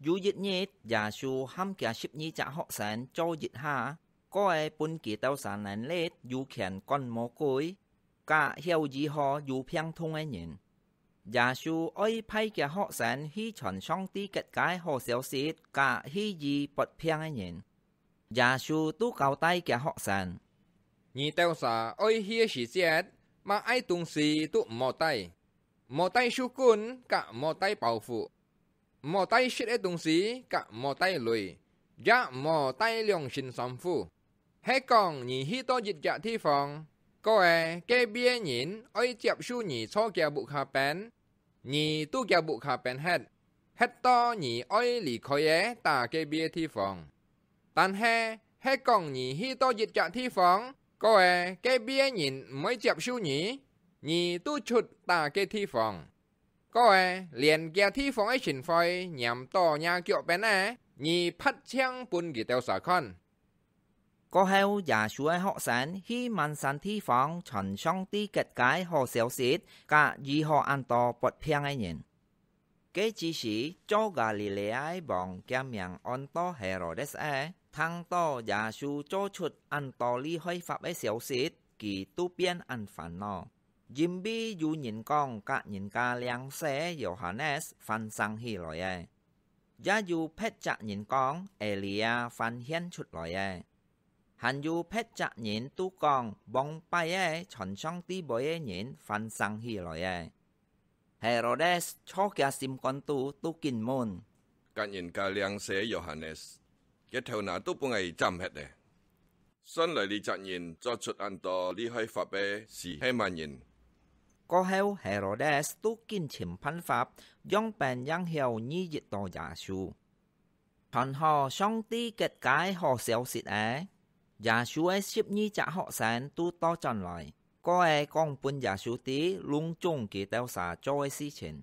dù dịch nhiệt giả su ham kia ship nhi trả họ sản cho dịch hạ có ai bún kỳ tao sản lén lết dù khiển con mồ côi cả hiệu gì họ dù phiang thông ai nhìn giả su ơi phải kia họ sản hi chọn song ti kết cái họ xéo xít cả hi gì bật phiang ai nhìn giả su tu cao tay kia họ sản nhị tao xã ơi hi sĩ chết mà ai tung si tu mò tay mò tay su cún cả mò tay bảo phụ mò tay shit ấy tung xí, cả mò tay lùi dạ mò tay liong xin xóm phu hãy còn nhị hi to dịch dạ thi phòng cô ấy e, kê bia nhìn ôi chẹp xu nhị cho kia bụ khả bèn nhị tu kia bụ khả bèn hết hết to nhị ôi lì khói é e, tà kê bia thi phòng tàn he hãy còn nhị hi to dịch dạ thi phòng cô ấy e, kê bia nhìn mới chẹp xu nhị nhị tu chụt tà kê thi phòng có ai liền kia thi phong ấy chỉnh phơi nhằm to nhà kiệu bên này nhì phát chiang bun gì teo sở con có heo giả chúa họ sản khi màn sản thi phong trần song ti kết cái họ xéo xít cả gì họ ăn to bọt piang ấy nhìn cái chỉ sĩ cho gà lì lì ai bọn kia miệng on to Herodes ấy thăng to giả chú cho chuột ăn to ly hơi pháp ấy xéo xít kỳ tu biên ăn phản nọ no. Jimby dù nhìn con cả nhìn cả liang xe Johannes phan sang hi lòi e. Giá dù phết chạc nhìn con Elia phan hiên chút lòi e. Hàn dù phết chạc nhìn tu con bóng bay e chọn xong tí bồi e nhìn phan sang hi lòi e. Herodes cho kia sim con tu tu kinh môn. Cả nhìn cả liang xe Johannes. Cái theo nà tu bông Ai chăm hết e. Xin lời đi chạc nhìn cho chút ăn tò đi hơi phạp e xì hay mà nhìn. Kohel Herodes tukin chimpan fab yong pen yang heo ni yit to ya shu. Pan ho song ti ket kai ho seo sit e. Ya shu e ship ni cha ho san tu to chan lai. Ko e kong pun ya shu ti lung chung ki teo sa cho e si chen.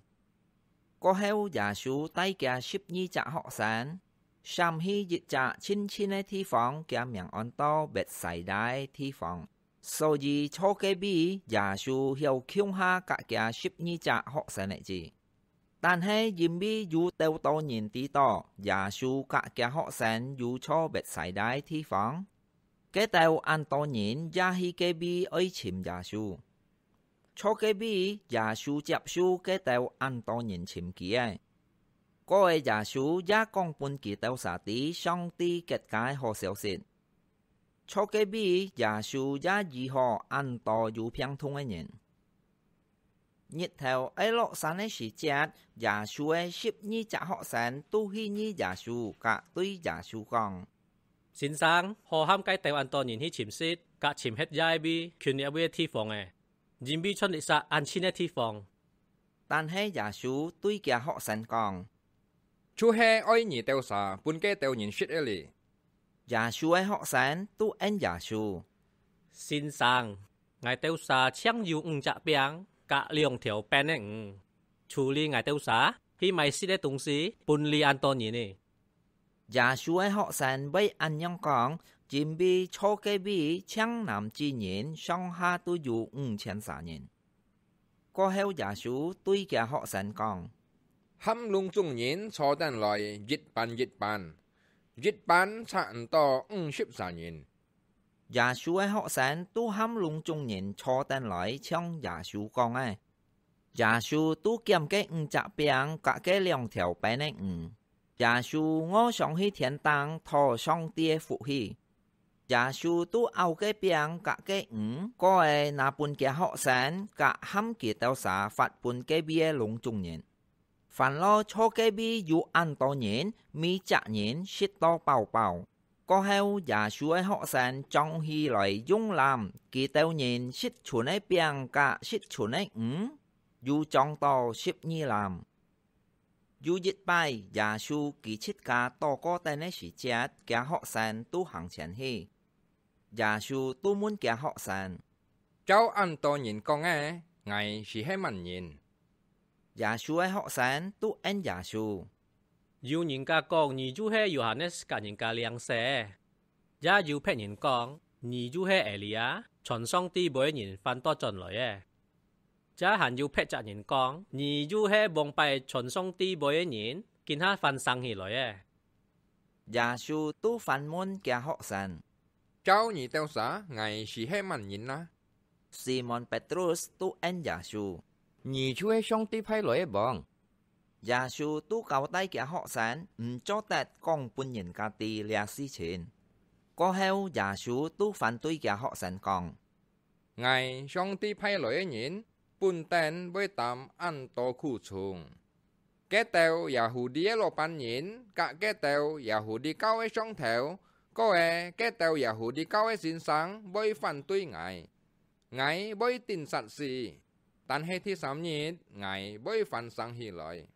Kohel ya shu tay kia ship ni cha ho san. Sham hi yit cha chin chin e thi phong kia miang on to bet sai dai thi phong. 所以初級 B 也是要強下各家十二隻學生嚟字，但係因為有鬥多人知道，也是各家學生有錯別世代地方，嘅鬥按多人也係嘅 B 愛情也是，初級 B 也是接受嘅鬥按多人情結，嗰個也是也講本期鬥啥啲上啲嘅解好消息。初嘅米也受也如何按到有偏通嘅人。日头喺落山的时节，耶穌的十二只学生都去呢耶穌甲对耶穌讲：“先生，何喊解台湾多年去潜水，甲潜喺一邊，權力位嘅地方诶，人比出力杀安全的地方。但系耶穌对嘅学生讲：“出海爱你掉啥，本该掉人識嘅嚟。ยาชูไอฮอกแสนตู้เอ็นยาชูซินซังไงเต้าสาเชียงอยู่อึงจะเปียงกะเลียงเถียวแปนเองชูลีไงเต้าสาที่ไม่สิได้ตรงสีปุนลีอันตอนนี้นี่ยาชูไอฮอกแสนไบอันยังกองจิมบีโชเกบีเชียงนำจีเนียนช่องฮาตู้อยู่อึงเชียงสาเนียนก็เฮายาชูตุยแกฮอกแสนกองฮัมลุงจุงเนียนชอดันลอยยิดปันยิดปัน Dít bán sạn to ưng ừ, ship giả nhìn. Giả sư ấy họ sản tu ham lung chung nhìn cho tên lại trong giả sư con ấy. Giả sư tu kiếm cái ưng chạ biang cả cái lòng theo bé này ưng. Ừ. Giả sư ngô sống hi thiên tăng thọ song tia phụ hi. Giả sư tu ao cái biang cả cái ưng ừ, có ai nà bùn kia học sản cả ham kia tao xá phạt bùn cái bia lung chung nhìn. Phản lo cho cái bi dụ ăn to nhến, mi chạ nhến, shit to bào bào. Có heo giả suối họ sàn trong hi loại dung làm, kỳ teo nhện shit chuẩn ấy biang cả shit chuẩn ấy ứng. Ừ. Dù trong to ship nhi làm. Dù dịch bài, giả su kỳ chít cả to có tên ấy sĩ chết, kia họ sàn tu hàng chén hi. Giả su tu muốn kia họ sàn. Cháu ăn to nhìn con nghe, ngày sĩ hay mặn nhìn. ยาชูใอ้หอกสันตุเอ็นยาชูยูนิงกากองนี่จูเฮยูฮานเนสกันยิงกาเลียงเซยาอยู่เพนยิงกองนี่จูเฮเอเลียชนซองตีบวยยินฟันโตัวจนเลยเอจ้าหันยูเพจากนยิงกองนี่จูเฮบงไปชนซองตีบวยยินกินฮาฟันสังฮีเลยเอยาชูตุฟันมุนแกฮอกสันเจ้าหนีเต้าสาไงสีให้มันยินนะซีมอนเปตรุสตุเอ็นยาชู nhì chú ấy xong tí phải lỗi bọn. Giả sư tu cầu tay kia họ sản, ừm cho tết con bún nhìn cả tì lìa xí chền. Có heo giả sư tu phản tuy kia họ sản còn. Ngày xong tí phải lỗi nhìn, bún tên với tạm ăn tổ khu chung, Kế tèo giả hù đĩa lộ bàn nhìn, cả kế tèo giả hù đi cao ấy xong theo, có e kế tèo giả hù đi cao ấy xin sáng với phản tuy ngài. Ngài với tình sẵn xì. Si. 但迄天三年，我每番生起來。